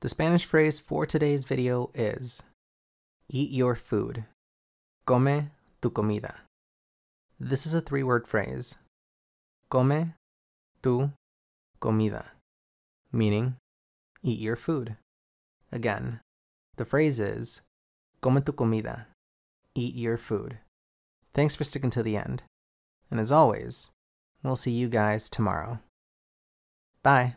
The Spanish phrase for today's video is Eat your food. Come tu comida. This is a three word phrase. Come tu comida. Meaning, eat your food. Again, the phrase is Come tu comida. Eat your food. Thanks for sticking to the end. And as always, we'll see you guys tomorrow. Bye.